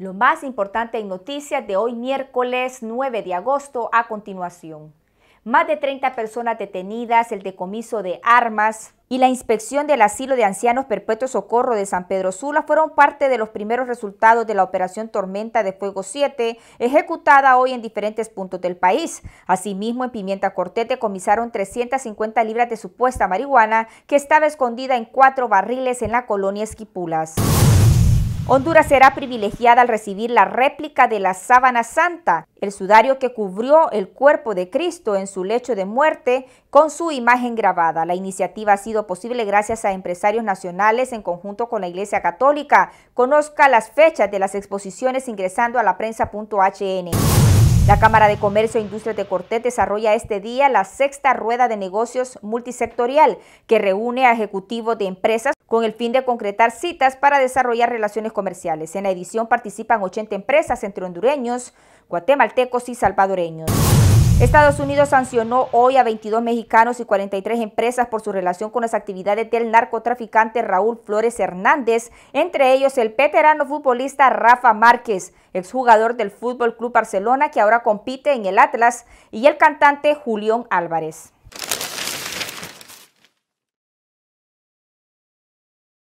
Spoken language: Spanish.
Lo más importante en noticias de hoy miércoles 9 de agosto a continuación. Más de 30 personas detenidas, el decomiso de armas y la inspección del asilo de ancianos perpetuo socorro de San Pedro Sula fueron parte de los primeros resultados de la operación Tormenta de Fuego 7, ejecutada hoy en diferentes puntos del país. Asimismo, en Pimienta Cortete decomisaron 350 libras de supuesta marihuana que estaba escondida en cuatro barriles en la colonia Esquipulas. Honduras será privilegiada al recibir la réplica de la sábana santa, el sudario que cubrió el cuerpo de Cristo en su lecho de muerte con su imagen grabada. La iniciativa ha sido posible gracias a empresarios nacionales en conjunto con la Iglesia Católica. Conozca las fechas de las exposiciones ingresando a la prensa.hn. La Cámara de Comercio e Industria de Cortés desarrolla este día la sexta rueda de negocios multisectorial que reúne a ejecutivos de empresas con el fin de concretar citas para desarrollar relaciones comerciales. En la edición participan 80 empresas entre hondureños, guatemaltecos y salvadoreños. Estados Unidos sancionó hoy a 22 mexicanos y 43 empresas por su relación con las actividades del narcotraficante Raúl Flores Hernández, entre ellos el veterano futbolista Rafa Márquez, exjugador del Fútbol Club Barcelona que ahora compite en el Atlas, y el cantante Julián Álvarez.